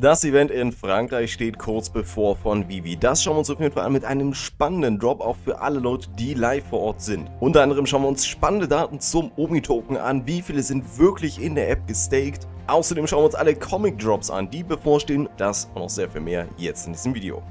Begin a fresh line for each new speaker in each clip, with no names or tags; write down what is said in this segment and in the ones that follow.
Das Event in Frankreich steht kurz bevor von Vivi. Das schauen wir uns auf jeden Fall an mit einem spannenden Drop, auch für alle Leute, die live vor Ort sind. Unter anderem schauen wir uns spannende Daten zum Omi-Token an, wie viele sind wirklich in der App gestaked. Außerdem schauen wir uns alle Comic-Drops an, die bevorstehen. Das und noch sehr viel mehr jetzt in diesem Video.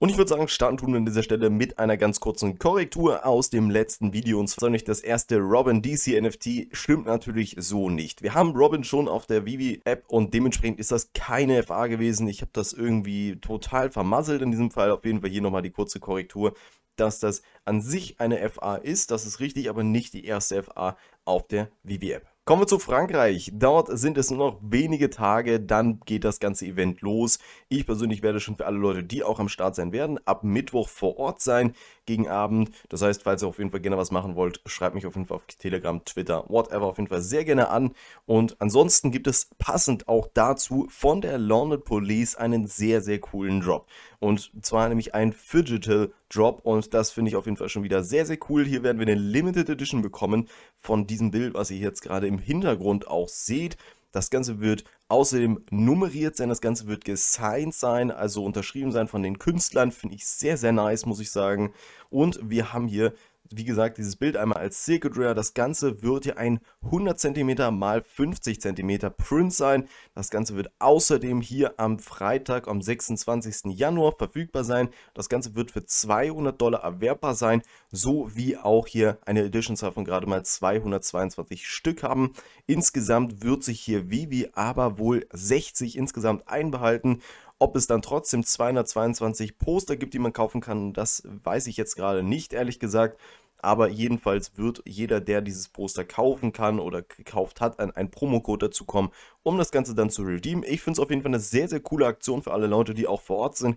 Und ich würde sagen, starten tun wir an dieser Stelle mit einer ganz kurzen Korrektur aus dem letzten Video. Und zwar nicht das erste Robin DC NFT stimmt natürlich so nicht. Wir haben Robin schon auf der Vivi App und dementsprechend ist das keine FA gewesen. Ich habe das irgendwie total vermasselt in diesem Fall. Auf jeden Fall hier nochmal die kurze Korrektur dass das an sich eine FA ist, das ist richtig, aber nicht die erste FA auf der Vivi App. Kommen wir zu Frankreich. Dort sind es nur noch wenige Tage, dann geht das ganze Event los. Ich persönlich werde schon für alle Leute, die auch am Start sein werden, ab Mittwoch vor Ort sein, gegen Abend. Das heißt, falls ihr auf jeden Fall gerne was machen wollt, schreibt mich auf jeden Fall auf Telegram, Twitter, whatever, auf jeden Fall sehr gerne an. Und ansonsten gibt es passend auch dazu von der London Police einen sehr, sehr coolen Drop. Und zwar nämlich ein Fidgetal Drop. Und das finde ich auf jeden Fall schon wieder sehr, sehr cool. Hier werden wir eine Limited Edition bekommen von diesem Bild, was ihr jetzt gerade im Hintergrund auch seht. Das Ganze wird außerdem nummeriert sein, das Ganze wird gesigned sein, also unterschrieben sein von den Künstlern, finde ich sehr, sehr nice, muss ich sagen. Und wir haben hier wie gesagt, dieses Bild einmal als Circuit Rare. Das Ganze wird hier ein 100 cm mal 50 cm Print sein. Das Ganze wird außerdem hier am Freitag, am 26. Januar verfügbar sein. Das Ganze wird für 200 Dollar erwerbbar sein, sowie auch hier eine Editionszahl von gerade mal 222 Stück haben. Insgesamt wird sich hier Vivi aber wohl 60 insgesamt einbehalten ob es dann trotzdem 222 Poster gibt, die man kaufen kann, das weiß ich jetzt gerade nicht, ehrlich gesagt. Aber jedenfalls wird jeder, der dieses Poster kaufen kann oder gekauft hat, an einen Promocode dazu kommen, um das Ganze dann zu redeemen. Ich finde es auf jeden Fall eine sehr, sehr coole Aktion für alle Leute, die auch vor Ort sind.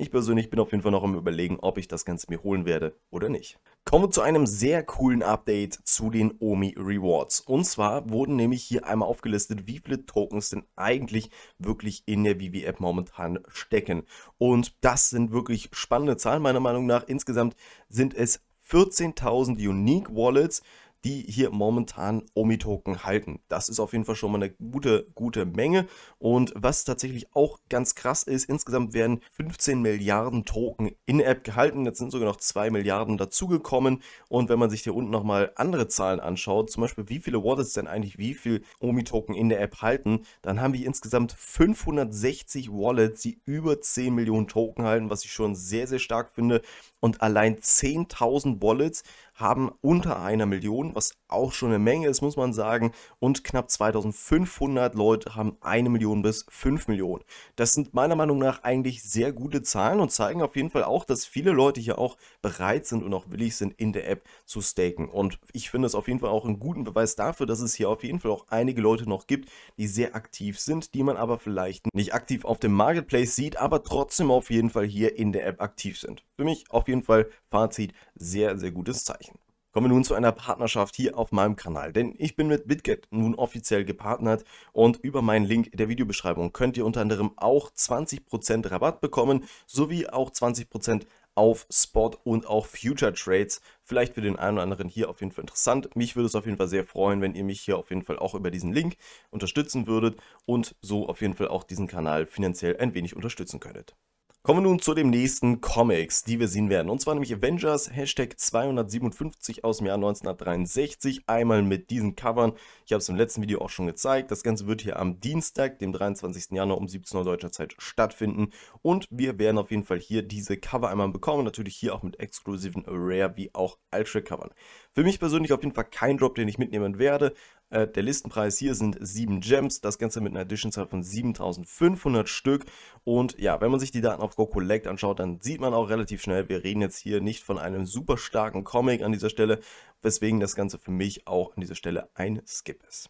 Ich persönlich bin auf jeden Fall noch am überlegen, ob ich das Ganze mir holen werde oder nicht. Kommen wir zu einem sehr coolen Update zu den OMI Rewards. Und zwar wurden nämlich hier einmal aufgelistet, wie viele Tokens denn eigentlich wirklich in der Vivi App momentan stecken. Und das sind wirklich spannende Zahlen meiner Meinung nach. Insgesamt sind es 14.000 Unique Wallets, die hier momentan Omi-Token halten. Das ist auf jeden Fall schon mal eine gute, gute Menge. Und was tatsächlich auch ganz krass ist, insgesamt werden 15 Milliarden Token in-App gehalten. Jetzt sind sogar noch 2 Milliarden dazugekommen. Und wenn man sich hier unten nochmal andere Zahlen anschaut, zum Beispiel wie viele Wallets denn eigentlich wie viel Omi-Token in der App halten, dann haben wir insgesamt 560 Wallets, die über 10 Millionen Token halten, was ich schon sehr, sehr stark finde. Und allein 10.000 Wallets haben unter einer Million, was auch schon eine Menge ist, muss man sagen, und knapp 2500 Leute haben eine Million bis fünf Millionen. Das sind meiner Meinung nach eigentlich sehr gute Zahlen und zeigen auf jeden Fall auch, dass viele Leute hier auch bereit sind und auch willig sind, in der App zu staken. Und ich finde es auf jeden Fall auch einen guten Beweis dafür, dass es hier auf jeden Fall auch einige Leute noch gibt, die sehr aktiv sind, die man aber vielleicht nicht aktiv auf dem Marketplace sieht, aber trotzdem auf jeden Fall hier in der App aktiv sind. Für mich auf jeden Fall Fazit, sehr, sehr gutes Zeichen. Kommen wir nun zu einer Partnerschaft hier auf meinem Kanal, denn ich bin mit BitGet nun offiziell gepartnert und über meinen Link in der Videobeschreibung könnt ihr unter anderem auch 20% Rabatt bekommen, sowie auch 20% auf Spot und auch Future Trades. Vielleicht für den einen oder anderen hier auf jeden Fall interessant. Mich würde es auf jeden Fall sehr freuen, wenn ihr mich hier auf jeden Fall auch über diesen Link unterstützen würdet und so auf jeden Fall auch diesen Kanal finanziell ein wenig unterstützen könntet. Kommen wir nun zu den nächsten Comics, die wir sehen werden. Und zwar nämlich Avengers Hashtag 257 aus dem Jahr 1963. Einmal mit diesen Covern. Ich habe es im letzten Video auch schon gezeigt. Das Ganze wird hier am Dienstag, dem 23. Januar um 17 Uhr deutscher Zeit stattfinden. Und wir werden auf jeden Fall hier diese Cover einmal bekommen. Natürlich hier auch mit exklusiven Rare wie auch Ultra Covern. Für mich persönlich auf jeden Fall kein Drop, den ich mitnehmen werde. Äh, der Listenpreis hier sind 7 Gems, das Ganze mit einer Edition-Zahl von 7500 Stück. Und ja, wenn man sich die Daten auf Go Collect anschaut, dann sieht man auch relativ schnell, wir reden jetzt hier nicht von einem super starken Comic an dieser Stelle, weswegen das Ganze für mich auch an dieser Stelle ein Skip ist.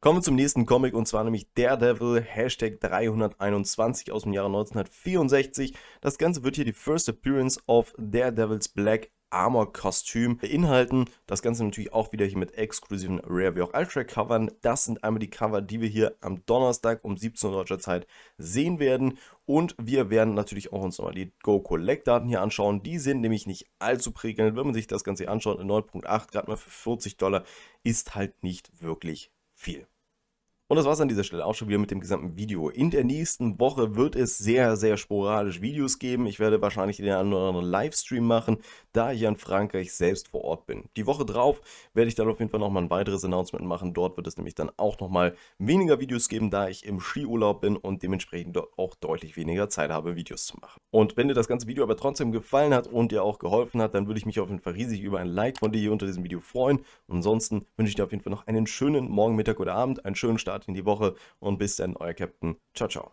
Kommen wir zum nächsten Comic und zwar nämlich Daredevil Hashtag 321 aus dem Jahre 1964. Das Ganze wird hier die First Appearance of Daredevils Black Armor-Kostüm beinhalten. Das Ganze natürlich auch wieder hier mit exklusiven Rare wie auch Ultra-Covern. Das sind einmal die Cover, die wir hier am Donnerstag um 17 Uhr deutscher Zeit sehen werden. Und wir werden natürlich auch uns nochmal die Go-Collect-Daten hier anschauen. Die sind nämlich nicht allzu prägend. Wenn man sich das Ganze anschaut, in 9.8 gerade mal für 40 Dollar ist halt nicht wirklich viel. Und das war es an dieser Stelle auch schon wieder mit dem gesamten Video. In der nächsten Woche wird es sehr, sehr sporadisch Videos geben. Ich werde wahrscheinlich den einen oder anderen Livestream machen, da ich in Frankreich selbst vor Ort bin. Die Woche drauf werde ich dann auf jeden Fall nochmal ein weiteres Announcement machen. Dort wird es nämlich dann auch nochmal weniger Videos geben, da ich im Skiurlaub bin und dementsprechend auch deutlich weniger Zeit habe, Videos zu machen. Und wenn dir das ganze Video aber trotzdem gefallen hat und dir auch geholfen hat, dann würde ich mich auf jeden Fall riesig über ein Like von dir hier unter diesem Video freuen. Und ansonsten wünsche ich dir auf jeden Fall noch einen schönen Morgen, Mittag oder Abend, einen schönen Start Start in die Woche und bis dann, euer Captain. Ciao, ciao.